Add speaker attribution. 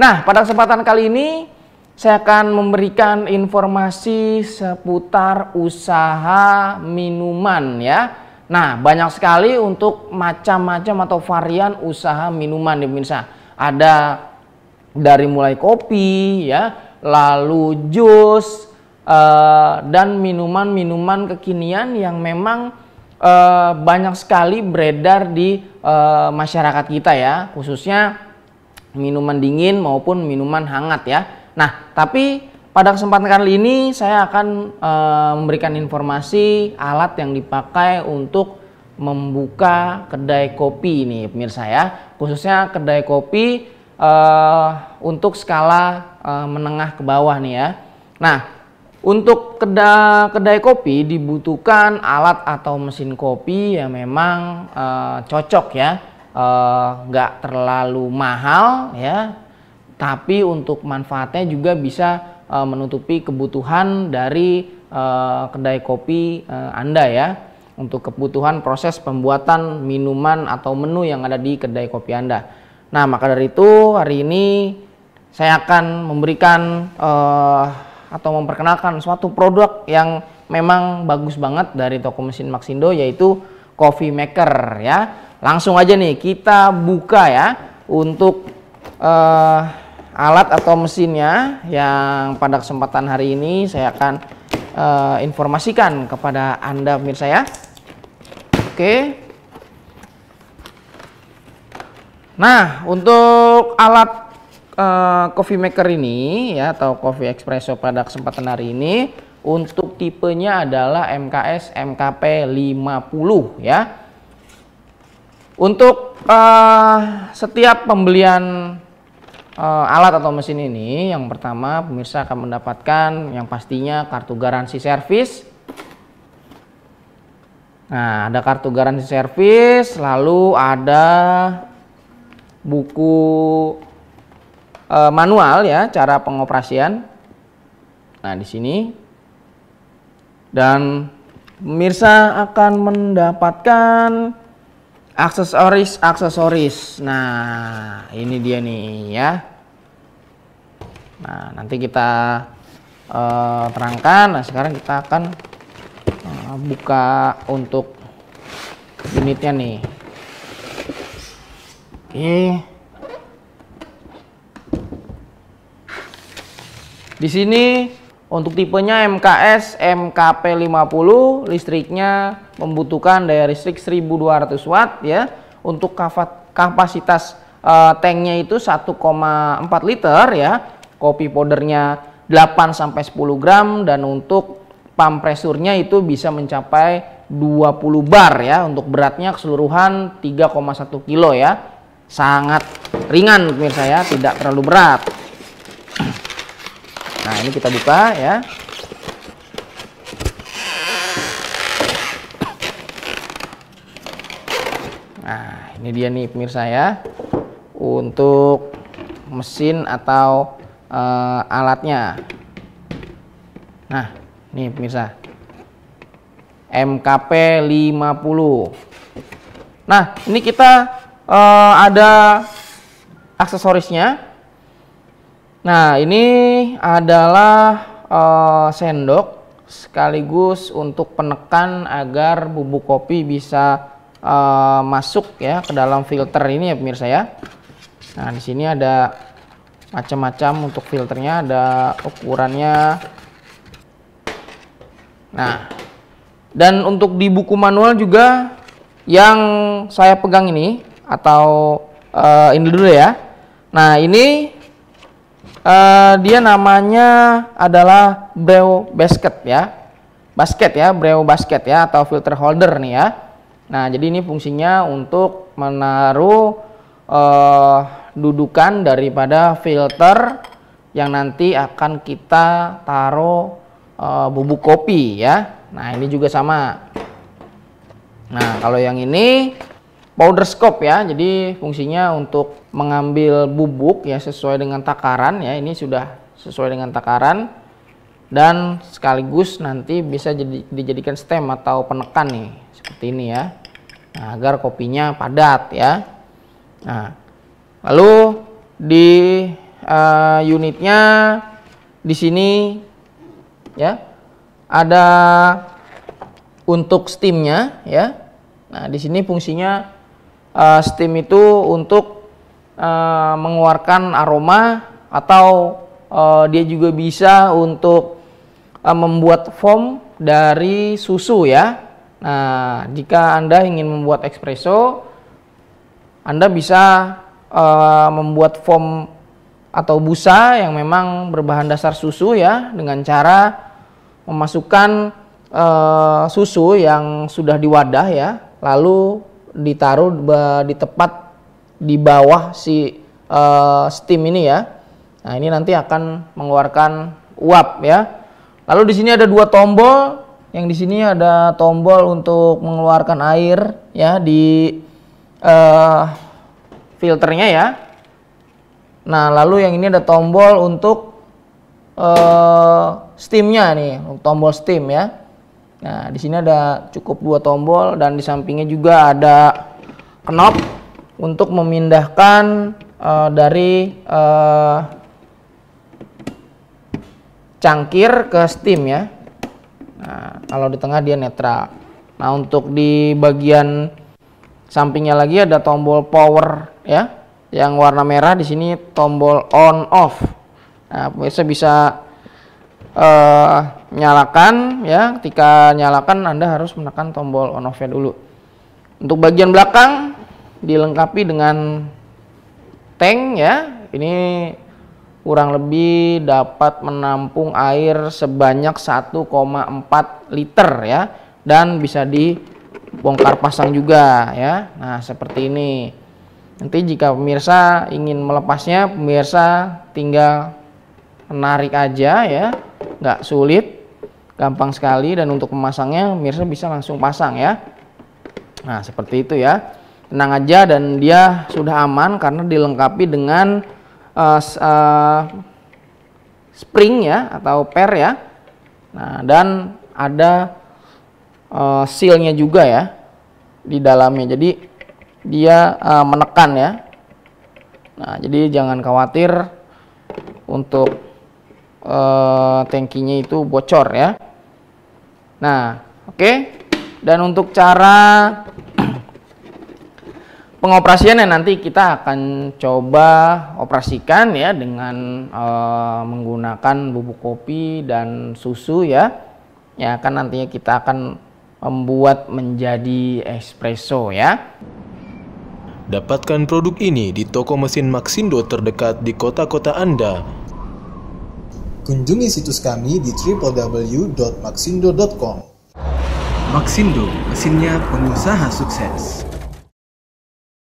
Speaker 1: Nah, pada kesempatan kali ini saya akan memberikan informasi seputar usaha minuman ya. Nah, banyak sekali untuk macam-macam atau varian usaha minuman di pemirsa. Ada dari mulai kopi ya, lalu jus uh, dan minuman-minuman kekinian yang memang uh, banyak sekali beredar di uh, masyarakat kita ya, khususnya minuman dingin maupun minuman hangat ya. Nah, tapi pada kesempatan kali ini saya akan e, memberikan informasi alat yang dipakai untuk membuka kedai kopi ini pemirsa ya. Khususnya kedai kopi e, untuk skala e, menengah ke bawah nih ya. Nah, untuk kedai, kedai kopi dibutuhkan alat atau mesin kopi yang memang e, cocok ya Eh, nggak uh, terlalu mahal ya tapi untuk manfaatnya juga bisa uh, menutupi kebutuhan dari uh, kedai kopi uh, Anda ya untuk kebutuhan proses pembuatan minuman atau menu yang ada di kedai kopi Anda. Nah, maka dari itu hari ini saya akan memberikan uh, atau memperkenalkan suatu produk yang memang bagus banget dari toko mesin Maxindo yaitu coffee maker ya. Langsung aja nih kita buka ya untuk uh, alat atau mesinnya yang pada kesempatan hari ini saya akan uh, informasikan kepada Anda pemirsa ya. Oke. Nah, untuk alat eh, coffee maker ini ya atau coffee espresso pada kesempatan hari ini untuk tipenya adalah MKS MKP 50 ya. Untuk uh, setiap pembelian uh, alat atau mesin ini, yang pertama pemirsa akan mendapatkan yang pastinya kartu garansi servis. Nah, ada kartu garansi servis, lalu ada buku uh, manual ya, cara pengoperasian. Nah, di sini dan pemirsa akan mendapatkan aksesoris aksesoris nah ini dia nih ya nah nanti kita uh, terangkan nah sekarang kita akan uh, buka untuk unitnya nih oke di sini untuk tipenya MKS MKP50, listriknya membutuhkan daya listrik 1200 watt ya. Untuk kapasitas uh, tanknya itu 1,4 liter ya. Kopi powdernya 8 sampai 10 gram dan untuk pump presurnya itu bisa mencapai 20 bar ya. Untuk beratnya keseluruhan 3,1 kilo ya. Sangat ringan pemirsa ya, tidak terlalu berat. Nah, ini kita buka ya. Nah, ini dia nih pemirsa ya. Untuk mesin atau uh, alatnya. Nah, ini pemirsa. MKP 50. Nah, ini kita uh, ada aksesorisnya Nah, ini adalah uh, sendok sekaligus untuk penekan agar bubuk kopi bisa uh, masuk ya ke dalam filter ini ya pemirsa ya. Nah, di sini ada macam-macam untuk filternya, ada ukurannya. Nah, dan untuk di buku manual juga yang saya pegang ini atau uh, ini dulu ya. Nah, ini Eh, dia namanya adalah brew Basket ya. Basket ya, brew Basket ya atau filter holder nih ya. Nah, jadi ini fungsinya untuk menaruh uh, dudukan daripada filter yang nanti akan kita taruh uh, bubuk kopi ya. Nah, ini juga sama. Nah, kalau yang ini powder scope ya. Jadi fungsinya untuk mengambil bubuk ya sesuai dengan takaran ya ini sudah sesuai dengan takaran dan sekaligus nanti bisa jadi, dijadikan stem atau penekan nih seperti ini ya nah, agar kopinya padat ya nah lalu di uh, unitnya di sini ya ada untuk steamnya ya nah di sini fungsinya uh, steam itu untuk Eh, mengeluarkan aroma atau uh, dia juga bisa untuk uh, membuat foam dari susu ya. Nah, jika Anda ingin membuat espresso, Anda bisa uh, membuat foam atau busa yang memang berbahan dasar susu ya dengan cara memasukkan uh, susu yang sudah di wadah ya, lalu ditaruh di tempat di bawah si uh, steam ini ya. Nah, ini nanti akan mengeluarkan uap ya. Lalu di sini ada dua tombol, yang di sini ada tombol untuk mengeluarkan air ya di uh, filternya ya. Nah, lalu yang ini ada tombol untuk uh, steamnya nih, tombol steam ya. Nah, di sini ada cukup dua tombol dan di sampingnya juga ada knob untuk memindahkan uh, dari uh, cangkir ke steam ya. Nah, kalau di tengah dia netral. Nah, untuk di bagian sampingnya lagi ada tombol power ya yang warna merah di sini tombol on off. Nah, pemirsa bisa uh, nyalakan ya. Ketika nyalakan Anda harus menekan tombol on off-nya dulu. Untuk bagian belakang dilengkapi dengan tank ya. Ini kurang lebih dapat menampung air sebanyak 1,4 liter ya dan bisa dibongkar pasang juga ya. Nah, seperti ini. Nanti jika pemirsa ingin melepasnya, pemirsa tinggal menarik aja ya. nggak sulit, gampang sekali dan untuk memasangnya pemirsa bisa langsung pasang ya. Nah, seperti itu ya tenang aja dan dia sudah aman karena dilengkapi dengan uh, uh, spring ya atau per ya nah dan ada uh, sealnya juga ya di dalamnya jadi dia uh, menekan ya nah jadi jangan khawatir untuk uh, tankinya itu bocor ya nah oke okay. dan untuk cara pengoperasiannya nanti kita akan coba operasikan ya dengan e, menggunakan bubuk kopi dan susu ya. Ya kan nantinya kita akan membuat menjadi espresso ya. Dapatkan produk ini di toko mesin Maxindo terdekat di kota-kota Anda. Kunjungi situs kami di www.maxindo.com. Maxindo, mesinnya pengusaha sukses.